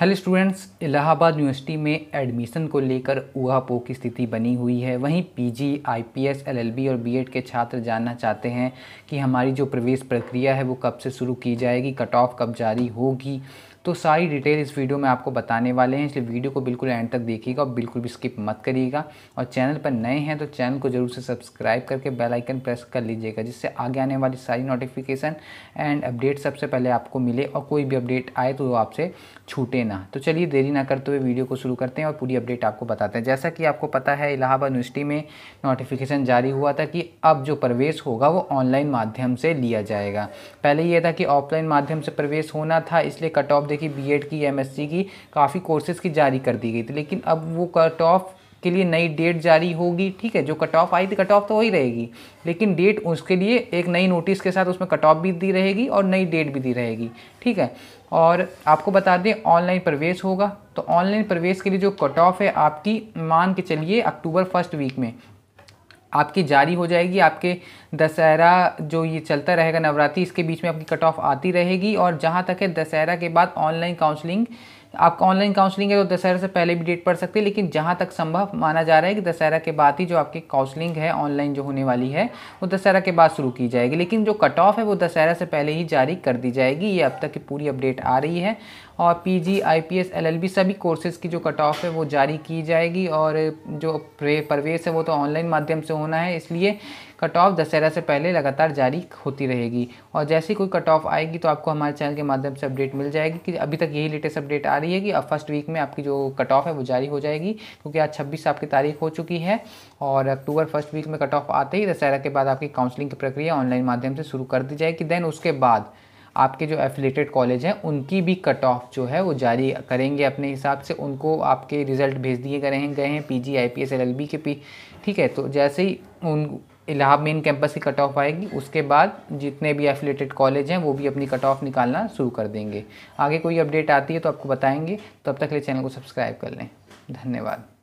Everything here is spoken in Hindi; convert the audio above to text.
हेलो स्टूडेंट्स इलाहाबाद यूनिवर्सिटी में एडमिशन को लेकर उहापो की स्थिति बनी हुई है वहीं पीजी, आईपीएस, एलएलबी और बीएड के छात्र जानना चाहते हैं कि हमारी जो प्रवेश प्रक्रिया है वो कब से शुरू की जाएगी कट ऑफ कब जारी होगी तो सारी डिटेल इस वीडियो में आपको बताने वाले हैं इसलिए वीडियो को बिल्कुल एंड तक देखिएगा और बिल्कुल भी स्किप मत करिएगा और चैनल पर नए हैं तो चैनल को जरूर से सब्सक्राइब करके बेल आइकन प्रेस कर लीजिएगा जिससे आगे आने वाली सारी नोटिफिकेशन एंड अपडेट सबसे पहले आपको मिले और कोई भी अपडेट आए तो आपसे छूटे ना तो चलिए देरी ना करते हुए वीडियो को शुरू करते हैं और पूरी अपडेट आपको बताते हैं जैसा कि आपको पता है इलाहाबाद यूनिवर्सिटी में नोटिफिकेशन जारी हुआ था कि अब जो प्रवेश होगा वो ऑनलाइन माध्यम से लिया जाएगा पहले यह था कि ऑफलाइन माध्यम से प्रवेश होना था इसलिए कट ऑफ देखिए बीएड की एमएससी की काफ़ी कोर्सेज़ की जारी कर दी गई थी लेकिन अब वो कट ऑफ के लिए नई डेट जारी होगी ठीक है जो कट ऑफ आई थी कट ऑफ तो वही रहेगी लेकिन डेट उसके लिए एक नई नोटिस के साथ उसमें कट ऑफ भी दी रहेगी और नई डेट भी दी रहेगी ठीक है और आपको बता दें ऑनलाइन प्रवेश होगा तो ऑनलाइन प्रवेश के लिए जो कट ऑफ है आपकी मान के चलिए अक्टूबर फर्स्ट वीक में आपकी जारी हो जाएगी आपके दशहरा जो ये चलता रहेगा नवरात्रि इसके बीच में आपकी कट ऑफ आती रहेगी और जहाँ तक है दशहरा के बाद ऑनलाइन काउंसलिंग आपका ऑनलाइन काउंसलिंग है तो दशहरा से पहले भी डेट पड़ सकती है लेकिन जहाँ तक संभव माना जा रहा है कि दशहरा के बाद ही जो आपकी काउंसलिंग है ऑनलाइन जो होने वाली है वो दशहरा के बाद शुरू की जाएगी लेकिन जो कट ऑफ है वो दशहरा से पहले ही जारी कर दी जाएगी ये अब तक की पूरी अपडेट आ रही है और P G I P S L L B सभी कोर्सेज की जो कट ऑफ है वो जारी की जाएगी और जो प्रवेश है वो तो ऑनलाइन माध्यम से होना है इसलिए कट ऑफ दशहरा से पहले लगातार जारी होती रहेगी और जैसे ही कोई कट ऑफ आएगी तो आपको हमारे चैनल के माध्यम से अपडेट मिल जाएगी कि अभी तक यही लेटेस्ट अपडेट आ बता रही है कि अब फर्स्ट वीक में आपकी जो कट ऑफ है वो जारी हो जाएगी क्योंकि आज छब्बीस आपकी तारीख हो चुकी है और अक्टूबर फर्स्ट वीक में कट ऑफ आते ही दशहरा के बाद आपकी काउंसलिंग की प्रक्रिया ऑनलाइन माध्यम से शुरू कर दी जाएगी देन उसके बाद आपके जो एफिलेटेड कॉलेज हैं उनकी भी कट ऑफ जो है वो जारी करेंगे अपने हिसाब से उनको आपके रिज़ल्ट भेज दिए गए हैं गए हैं P G I P S L L B के पी ठीक है तो जैसे ही उन इलाहाब मेन कैंपस की कट ऑफ आएगी उसके बाद जितने भी एफिलेटेड कॉलेज हैं वो भी अपनी कट ऑफ निकालना शुरू कर देंगे आगे कोई अपडेट आती है तो आपको बताएंगे तब तक के लिए चैनल को सब्सक्राइब कर लें धन्यवाद